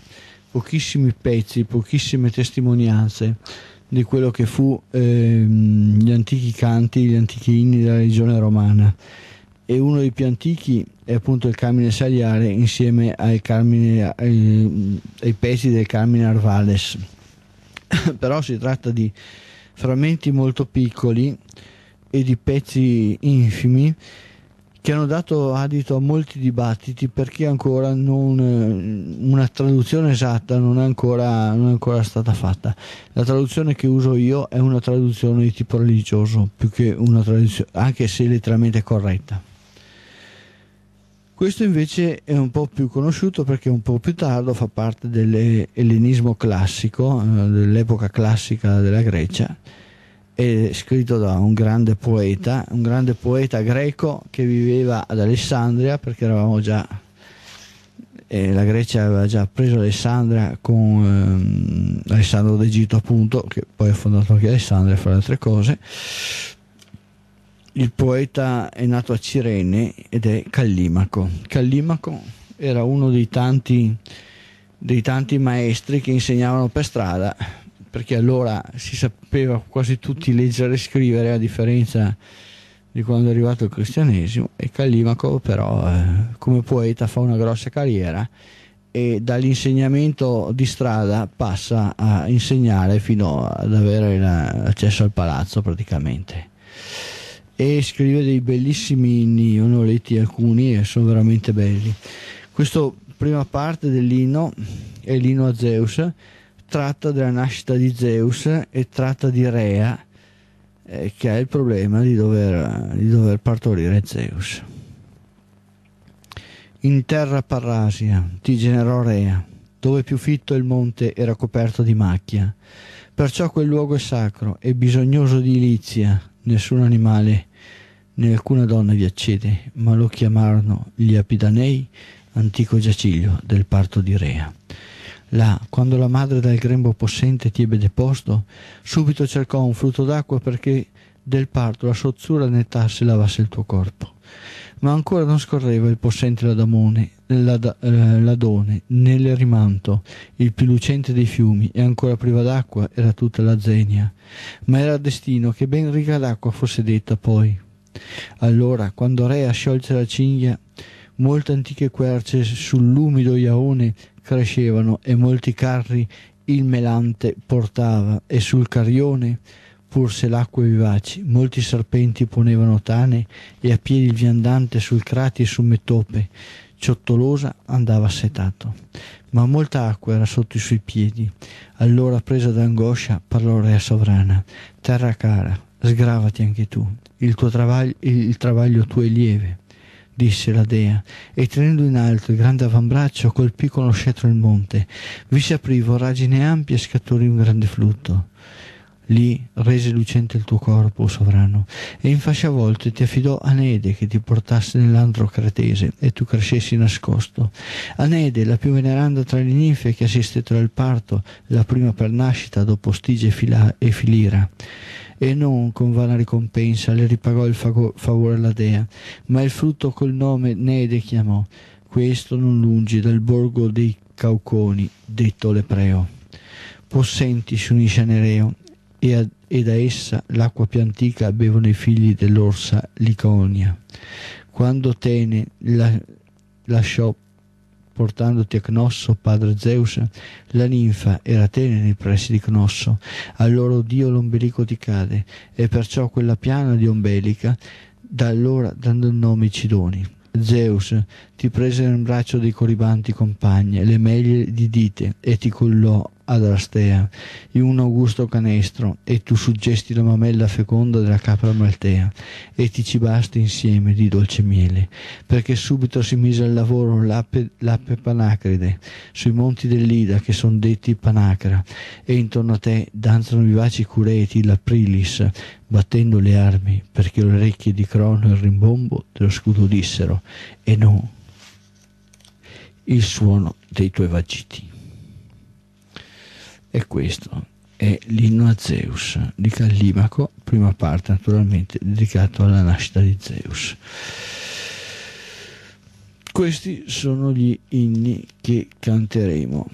pochissimi pezzi, pochissime testimonianze di quello che fu ehm, gli antichi canti, gli antichi inni della religione romana e uno dei più antichi è appunto il Carmine Saliare insieme ai, Carmine, ai, ai pezzi del Carmine Arvales (coughs) però si tratta di frammenti molto piccoli e di pezzi infimi che hanno dato adito a molti dibattiti perché ancora non, eh, una traduzione esatta non è, ancora, non è, ancora, stata fatta. La traduzione che uso io è una traduzione di tipo religioso, più che una traduzione, anche se letteralmente corretta. Questo invece è un po' più conosciuto perché un po' più tardo fa parte dell'ellenismo classico, eh, dell'epoca classica della Grecia è scritto da un grande poeta, un grande poeta greco che viveva ad Alessandria perché eravamo già eh, la Grecia aveva già preso Alessandria con ehm, Alessandro d'Egitto appunto che poi ha fondato anche Alessandria fra le altre cose il poeta è nato a Cirene ed è Callimaco Callimaco era uno dei tanti, dei tanti maestri che insegnavano per strada perché allora si sapeva quasi tutti leggere e scrivere a differenza di quando è arrivato il cristianesimo e Callimaco però eh, come poeta fa una grossa carriera e dall'insegnamento di strada passa a insegnare fino ad avere accesso al palazzo praticamente e scrive dei bellissimi inni, io ne ho letti alcuni e sono veramente belli. Questa prima parte dell'inno è l'inno a Zeus tratta della nascita di Zeus e tratta di Rea eh, che ha il problema di dover, di dover partorire Zeus. In terra Parrasia ti generò Rea, dove più fitto il monte era coperto di macchia. Perciò quel luogo è sacro e bisognoso di ilizia, nessun animale né alcuna donna vi accede, ma lo chiamarono gli Apidanei, antico giaciglio del parto di Rea. Là, quando la madre dal grembo possente ti ebbe deposto, subito cercò un frutto d'acqua perché del parto la sozzura nettasse e lavasse il tuo corpo. Ma ancora non scorreva il possente ladamone, lad- eh, ladone, nel rimanto, il più lucente dei fiumi, e ancora priva d'acqua era tutta la zenia. Ma era destino che ben riga d'acqua fosse detta poi. Allora, quando Rea sciolse la cinghia, molte antiche querce sull'umido Iaone crescevano e molti carri il melante portava e sul carrione pur se l'acque vivaci molti serpenti ponevano tane e a piedi il viandante sul crati e su metope ciottolosa andava setato ma molta acqua era sotto i suoi piedi allora presa d'angoscia parlò Rea sovrana terra cara sgravati anche tu il tuo travaglio, il travaglio tuo è lieve disse la dea, e tenendo in alto il grande avambraccio colpì con lo scettro il monte. Vi si aprì voragine ampie e scaturì un grande flutto. Lì rese lucente il tuo corpo, o sovrano, e in fascia volte ti affidò Anede che ti portasse nell'antro cretese e tu crescessi nascosto. Anede, la più veneranda tra le ninfe che assistettero al parto, la prima per nascita dopo Stige e Filira e non con vana ricompensa le ripagò il favore alla dea, ma il frutto col nome Nede chiamò, questo non lungi dal borgo dei Cauconi, detto Lepreo. Possenti si unisce a Nereo, e, a, e da essa l'acqua più antica bevono i figli dell'orsa Liconia. Quando Tene la, lasciò portandoti a Cnosso, padre Zeus, la ninfa era tenera nei pressi di Cnosso, al loro dio l'ombelico ti cade, e perciò quella piana di ombelica, da allora dando il nome Cidoni. Zeus ti prese nel braccio dei coribanti compagne, le meglie di dite, e ti collò ad Astea in un augusto canestro e tu suggesti la mamella feconda della capra maltea e ti cibasti insieme di dolce miele perché subito si mise al lavoro l'ape, l'ape panacride sui monti dell'Ida che son detti panacra e intorno a te danzano vivaci cureti l'aprilis battendo le armi perché le orecchie di crono e il rimbombo dello scudo dissero e non il suono dei tuoi vagiti e questo è l'inno a Zeus di Callimaco, prima parte naturalmente dedicato alla nascita di Zeus. Questi sono gli inni che canteremo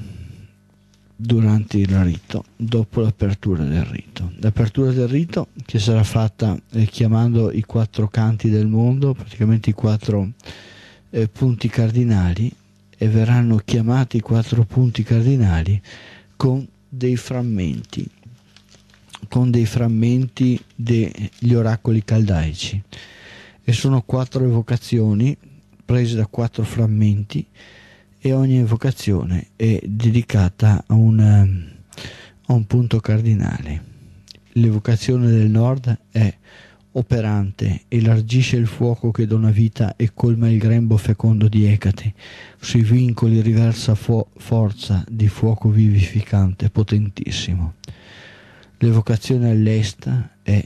durante il rito, dopo l'apertura del rito. L'apertura del rito che sarà fatta eh, chiamando i quattro canti del mondo, praticamente i quattro eh, punti cardinali, e verranno chiamati i quattro punti cardinali con dei frammenti, con dei frammenti degli oracoli caldaici e sono quattro evocazioni prese da quattro frammenti e ogni evocazione è dedicata a un, a un punto cardinale. L'evocazione del nord è operante, elargisce il fuoco che dona vita e colma il grembo fecondo di Ecate, sui vincoli riversa fo- forza di fuoco vivificante, potentissimo. L'evocazione all'esta è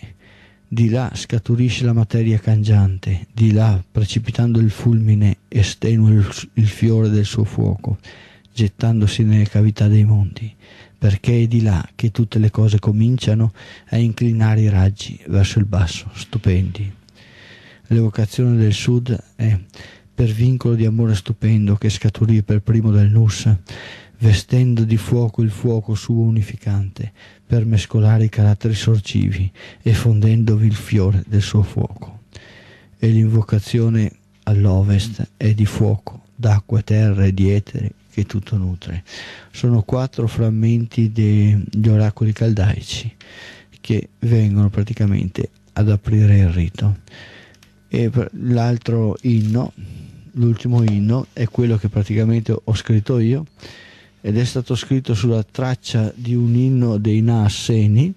di là scaturisce la materia cangiante, di là, precipitando il fulmine, estenua il, il fiore del suo fuoco, gettandosi nelle cavità dei monti perché è di là che tutte le cose cominciano a inclinare i raggi verso il basso, stupendi. L'evocazione del Sud è, per vincolo di amore stupendo che scaturì per primo dal Nus, vestendo di fuoco il fuoco suo unificante, per mescolare i caratteri sorcivi e fondendovi il fiore del suo fuoco. E l'invocazione all'ovest è di fuoco, d'acqua, terra e di etere che tutto nutre. Sono quattro frammenti degli oracoli caldaici che vengono praticamente ad aprire il rito. E l'altro inno, l'ultimo inno, è quello che praticamente ho scritto io ed è stato scritto sulla traccia di un inno dei Naasseni.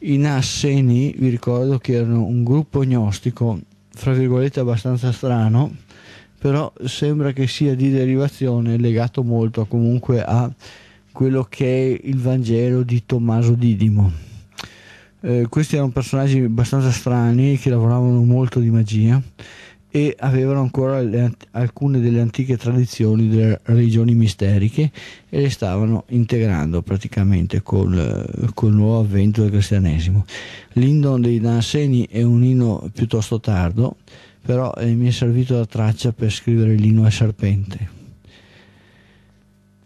I Naasseni vi ricordo che erano un gruppo gnostico, fra virgolette abbastanza strano, però sembra che sia di derivazione legato molto comunque a quello che è il Vangelo di Tommaso Didimo. Eh, questi erano personaggi abbastanza strani che lavoravano molto di magia e avevano ancora le, alcune delle antiche tradizioni delle religioni misteriche e le stavano integrando praticamente col, col nuovo avvento del cristianesimo. L'Indon dei Danseni è un inno piuttosto tardo però eh, mi è servito la traccia per scrivere l'inno a serpente.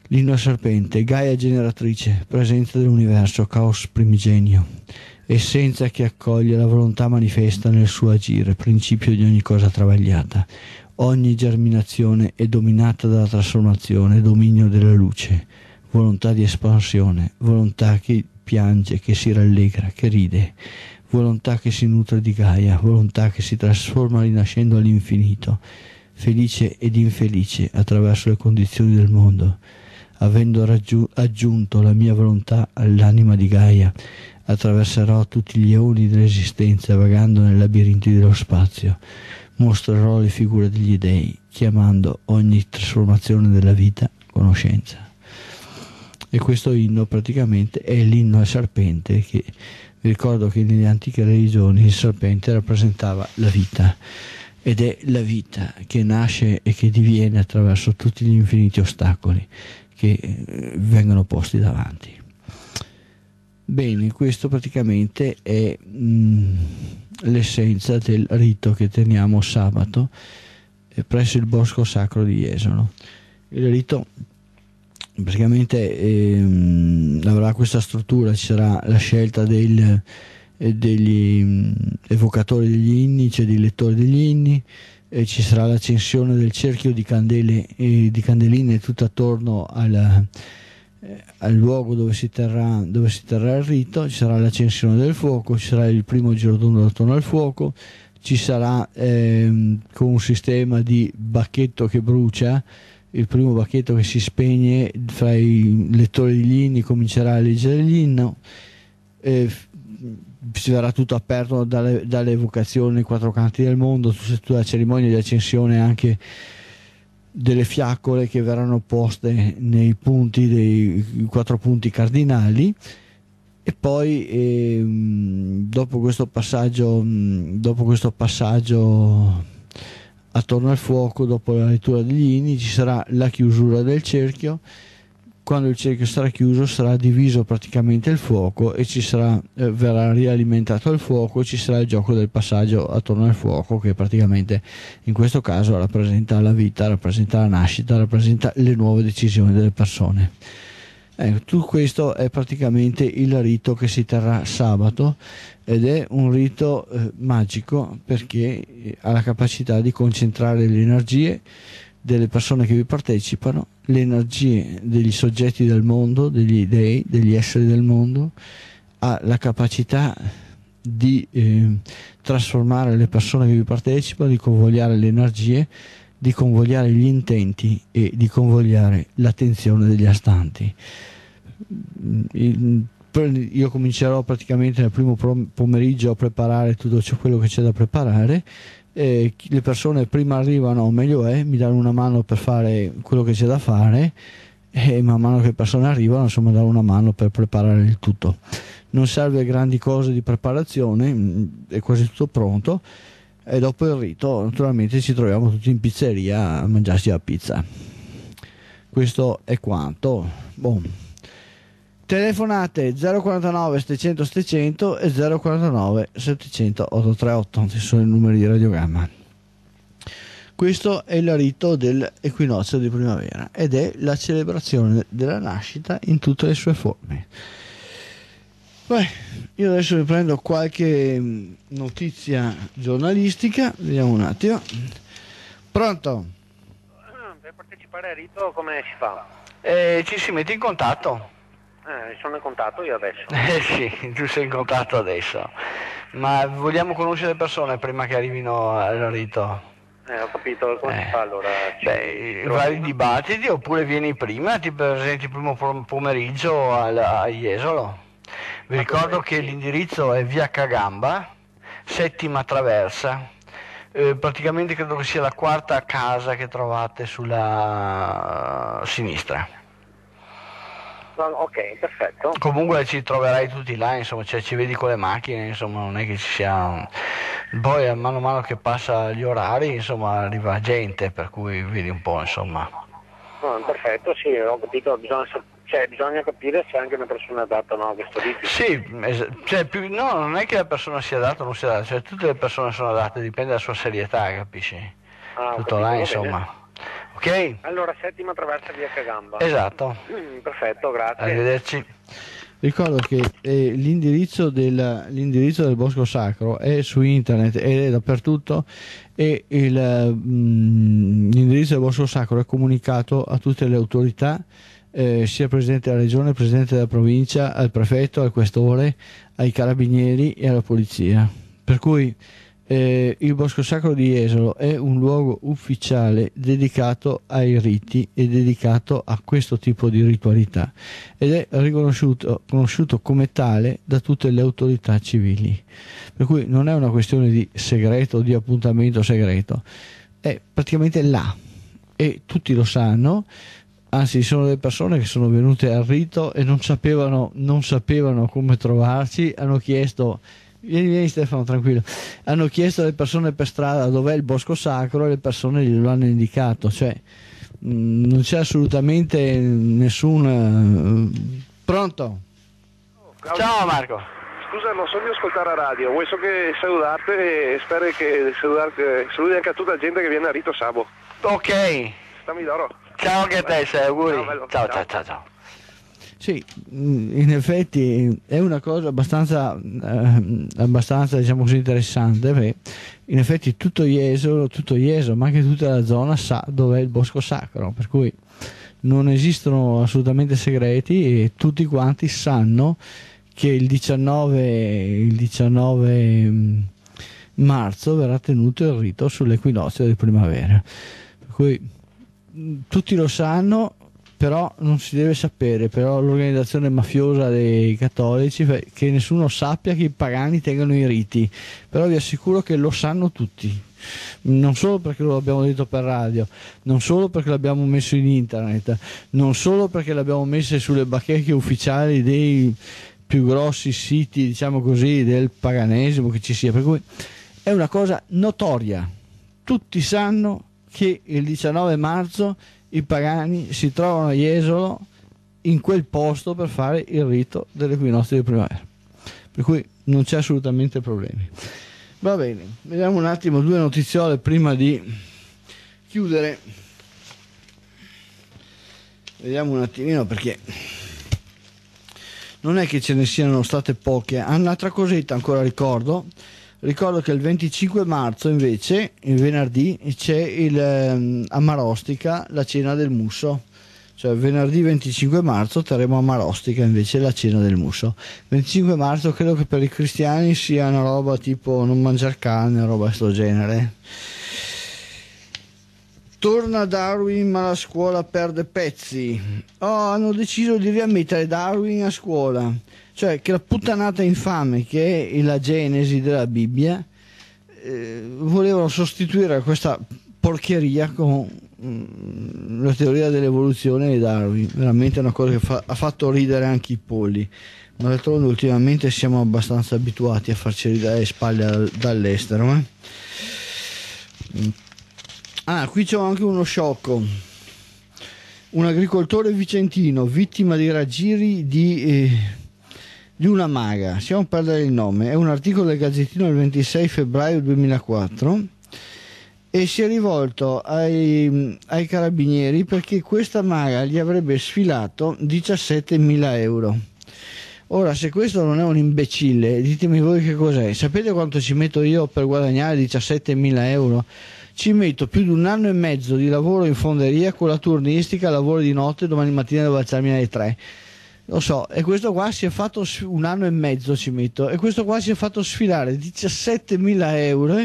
L'inno a serpente, Gaia generatrice, presenza dell'universo, caos primigenio, essenza che accoglie la volontà manifesta nel suo agire, principio di ogni cosa travagliata. Ogni germinazione è dominata dalla trasformazione, dominio della luce, volontà di espansione, volontà che piange, che si rallegra, che ride volontà che si nutre di Gaia, volontà che si trasforma rinascendo all'infinito, felice ed infelice attraverso le condizioni del mondo, avendo aggiunto la mia volontà all'anima di Gaia, attraverserò tutti gli eoni dell'esistenza vagando nei labirinti dello spazio, mostrerò le figure degli dei, chiamando ogni trasformazione della vita conoscenza. E questo inno praticamente è l'inno al serpente che ricordo che nelle antiche religioni il serpente rappresentava la vita ed è la vita che nasce e che diviene attraverso tutti gli infiniti ostacoli che eh, vengono posti davanti. Bene, questo praticamente è mh, mm, l'essenza del rito che teniamo sabato eh, presso il bosco sacro di Jesolo. Il rito praticamente ehm, avrà questa struttura, ci sarà la scelta del, eh, degli mh, mm, evocatori degli inni, cioè dei lettori degli inni, eh, ci sarà l'accensione del cerchio di candele e eh, di candeline tutto attorno al, eh, al luogo dove si, terrà, dove si, terrà, il rito, ci sarà l'accensione del fuoco, ci sarà il primo giro d'onda attorno al fuoco, ci sarà ehm, con un sistema di bacchetto che brucia, il primo bacchetto che si spegne fra i lettori di inni comincerà a leggere l'inno eh, si verrà tutto aperto dalle, dalle evocazioni ai quattro canti del mondo tutta la cerimonia di accensione anche delle fiaccole che verranno poste nei punti dei quattro punti cardinali e poi eh, dopo questo passaggio dopo questo passaggio attorno al fuoco dopo la lettura degli inni ci sarà la chiusura del cerchio quando il cerchio sarà chiuso sarà diviso praticamente il fuoco e sarà, eh, verrà rialimentato il fuoco e ci sarà il gioco del passaggio attorno al fuoco che praticamente in questo caso rappresenta la vita, rappresenta la nascita, rappresenta le nuove decisioni delle persone. Ecco, questo è praticamente il rito che si terrà sabato ed è un rito eh, magico perché eh, ha la capacità di concentrare le energie delle persone che vi partecipano, le energie degli soggetti del mondo, degli dei, degli esseri del mondo, ha la capacità di eh, trasformare le persone che vi partecipano, di convogliare le energie di convogliare gli intenti e di convogliare l'attenzione degli astanti. Mm, io comincerò praticamente nel primo pomeriggio a preparare tutto quello che c'è da preparare. Eh, le persone prima arrivano, meglio è, mi danno una mano per fare quello che c'è da fare e man mano che le persone arrivano, insomma, danno una mano per preparare il tutto. Non serve grandi cose di preparazione, mm, è quasi tutto pronto e dopo il rito naturalmente ci troviamo tutti in pizzeria a mangiarsi la pizza questo è quanto boh. telefonate 049 700 700 e 049 700 838 ci sono i numeri di radiogramma questo è il rito dell'equinozio di primavera ed è la celebrazione della nascita in tutte le sue forme Beh, io adesso vi prendo qualche mm, notizia giornalistica, vediamo un attimo. Pronto? Ah, per partecipare a rito come si fa? Eh, ci si mette in contatto. Eh, sono in contatto io adesso. (laughs) Eh sì, tu sei in contatto adesso. Ma vogliamo conoscere le persone prima che arrivino al rito? Eh, ho capito, come eh. si fa allora? Beh, vari dibattiti oppure vieni prima, ti presenti il primo pomeriggio al, a Jesolo. Vi ricordo che l'indirizzo è via Cagamba, settima traversa. Eh, praticamente credo che sia la quarta casa che trovate sulla sinistra. ok, perfetto. Comunque ci troverai tutti là, insomma, cioè ci vedi con le macchine, insomma, non è che ci sia. Poi a eh, mano a mano che passa gli orari, insomma, arriva gente, per cui vedi un po', insomma. perfetto, sì, ho capito, bisogna sapere cioè, bisogna capire se anche una persona è adatta no a questo ritmo. Sì, es- cioè, più, no, non è che la persona sia adatta o non sia adatta, cioè, tutte le persone sono adatte, dipende dalla sua serietà, capisci? Ah, Tutto capito, là, insomma. Ok? Allora, settima traversa via Cagamba. Esatto. Mm, perfetto, grazie. Arrivederci. Ricordo che eh, l'indirizzo, del, l'indirizzo, del, Bosco Sacro è su internet ed è dappertutto e il, mm, l'indirizzo del Bosco Sacro è comunicato a tutte le autorità eh, sia Presidente della Regione, Presidente della Provincia, al Prefetto, al Questore, ai Carabinieri e alla Polizia. Per cui eh, il Bosco Sacro di Esolo è un luogo ufficiale dedicato ai riti e dedicato a questo tipo di ritualità ed è riconosciuto come tale da tutte le autorità civili. Per cui non è una questione di segreto, di appuntamento segreto, è praticamente là e tutti lo sanno anzi sono delle persone che sono venute al rito e non sapevano, non sapevano come trovarci, hanno chiesto vieni, vieni Stefano tranquillo hanno chiesto alle persone per strada dov'è il bosco sacro e le persone glielo hanno indicato cioè mh, mm, non c'è assolutamente nessun eh, pronto ciao Marco scusa non so di ascoltare la radio vuoi so che salutarti e spero che saluti eh, anche a tutta la gente che viene a Rito Sabo ok stammi d'oro Ciao che pensi, auguri. Ciao, ciao, ciao, ciao, ciao. Sì, mm, in effetti è una cosa abbastanza, eh, abbastanza diciamo così, interessante perché in effetti tutto Jesolo, tutto Jesolo, ma anche tutta la zona sa dov'è il bosco sacro, per cui non esistono assolutamente segreti e tutti quanti sanno che il 19, il 19 mm, marzo verrà tenuto il rito sull'equinozio di primavera. Per cui tutti lo sanno, però non si deve sapere, però l'organizzazione mafiosa dei cattolici, che nessuno sappia che i pagani tengono i riti, però vi assicuro che lo sanno tutti non solo perché lo abbiamo detto per radio, non solo perché l'abbiamo messo in internet, non solo perché l'abbiamo messo sulle bacheche ufficiali dei più grossi siti, diciamo così, del paganesimo che ci sia, per cui è una cosa notoria. Tutti sanno che il 19 marzo i pagani si trovano a Jesolo in quel posto per fare il rito dell'equinozio di primavera. Per cui non c'è assolutamente problemi. Va bene, vediamo un attimo due notiziole prima di chiudere. Vediamo un attimino perché non è che ce ne siano state poche. Un'altra cosetta ancora ricordo Ricordo che il 25 marzo invece, il venerdì, c'è il, ehm, a Marostica la cena del musso. Cioè venerdì 25 marzo terremo a Marostica invece la cena del musso. 25 marzo credo che per i cristiani sia una roba tipo non mangiare carne, roba di questo genere. Torna Darwin ma la scuola perde pezzi. Oh, hanno deciso di riammettere Darwin a scuola cioè che la puttanata infame che è la genesi della Bibbia eh, volevano sostituire questa porcheria con mm, la teoria dell'evoluzione di Darwin, veramente una cosa che fa, ha fatto ridere anche i polli, ma d'altronde ultimamente siamo abbastanza abituati a farci ridere spalle dall'estero. Eh? Mm. Ah, qui c'è anche uno sciocco. Un agricoltore vicentino, vittima di raggiri di... Eh, di una maga, siamo perdere il nome, è un articolo del Gazzettino del 26 febbraio 2004 e si è rivolto ai, ai carabinieri perché questa maga gli avrebbe sfilato 17.000 euro. Ora, se questo non è un imbecille, ditemi voi che cos'è. Sapete quanto ci metto io per guadagnare 17.000 euro? Ci metto più di un anno e mezzo di lavoro in fonderia con la turnistica, lavoro di notte, domani mattina devo alzarmi alle 3. Lo so, e questo qua si è fatto un anno e mezzo ci metto, e questo qua si è fatto sfilare 17.000 euro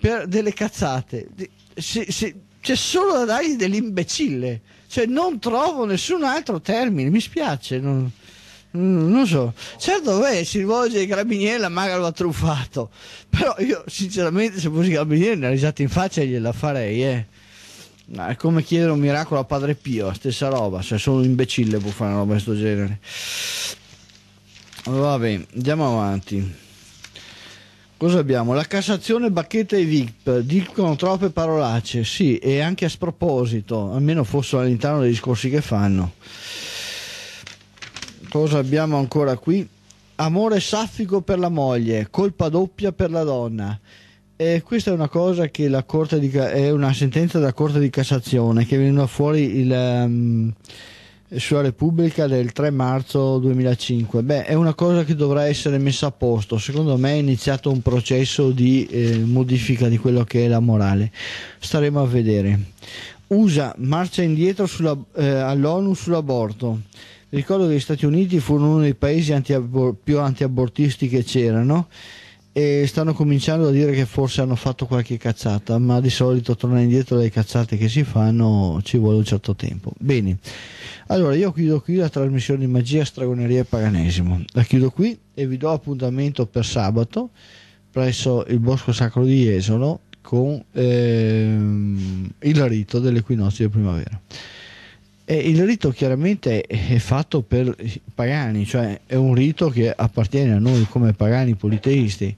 per delle cazzate. Se, se, c'è solo da dargli dell'imbecille, cioè non trovo nessun altro termine, mi spiace. Non... Non so, certo beh, si rivolge ai carabinieri, la maga lo ha truffato, però io sinceramente se fossi carabinieri una risata in faccia gliela farei, eh. No, è come chiedere un miracolo a Padre Pio, stessa roba, cioè sono un imbecille può fare una roba di questo genere. Vabbè, andiamo avanti. Cosa abbiamo? La Cassazione bacchetta e VIP, dicono troppe parolacce, sì, e anche a sproposito, almeno fossero all'interno dei discorsi che fanno. Cosa abbiamo ancora qui? Amore saffico per la moglie, colpa doppia per la donna. Eh, questa è una cosa che la Corte di, è una sentenza della Corte di Cassazione che veniva fuori il, um, sulla Repubblica del 3 marzo 2005. Beh, è una cosa che dovrà essere messa a posto. Secondo me è iniziato un processo di eh, modifica di quello che è la morale. Staremo a vedere. USA marcia indietro eh, all'ONU sull'aborto. Ricordo che gli Stati Uniti furono uno dei paesi anti più antiabortisti che c'erano e stanno cominciando a dire che forse hanno fatto qualche cazzata, ma di solito tornare indietro dalle cazzate che si fanno ci vuole un certo tempo. Bene, allora io chiudo qui la trasmissione di magia, stragoneria e paganesimo. La chiudo qui e vi do appuntamento per sabato presso il Bosco Sacro di Jesolo con ehm, il rito dell'equinozio di primavera. E il rito chiaramente è fatto per i pagani, cioè è un rito che appartiene a noi come pagani politeisti.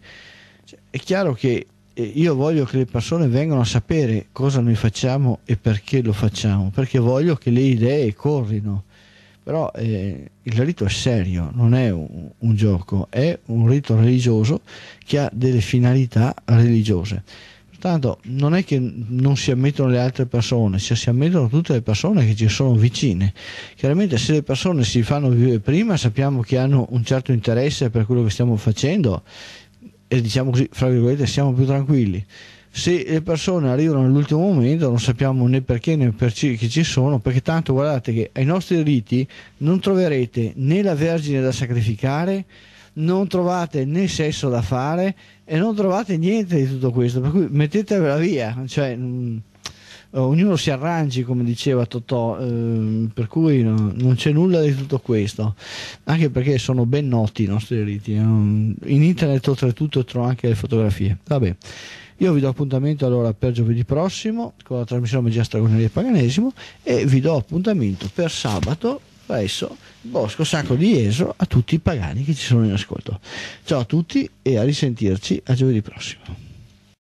Cioè, è chiaro che eh, io voglio che le persone vengano a sapere cosa noi facciamo e perché lo facciamo, perché voglio che le idee corrino. Però eh, il rito è serio, non è un, un gioco, è un rito religioso che ha delle finalità religiose Tanto non è che non si ammettono le altre persone, cioè si ammettono tutte le persone che ci sono vicine. Chiaramente se le persone si fanno vivere prima sappiamo che hanno un certo interesse per quello che stiamo facendo e diciamo così, fra virgolette, siamo più tranquilli. Se le persone arrivano all'ultimo momento non sappiamo né perché né per chi ci sono, perché tanto guardate che ai nostri riti non troverete né la Vergine da sacrificare, non trovate né sesso da fare e non trovate niente di tutto questo, per cui mettetevela via, cioè, mh, mm, ognuno si arrangi come diceva Totò, ehm, per cui no, non c'è nulla di tutto questo, anche perché sono ben noti i nostri riti, eh? in internet oltretutto trovo anche le fotografie. Vabbè. Io vi do appuntamento allora per giovedì prossimo con la trasmissione Magia Stragoneria e Paganesimo e vi do appuntamento per sabato presso il Bosco Sacro di Jesu a tutti i pagani che ci sono in ascolto. Ciao a tutti e a risentirci a giovedì prossimo.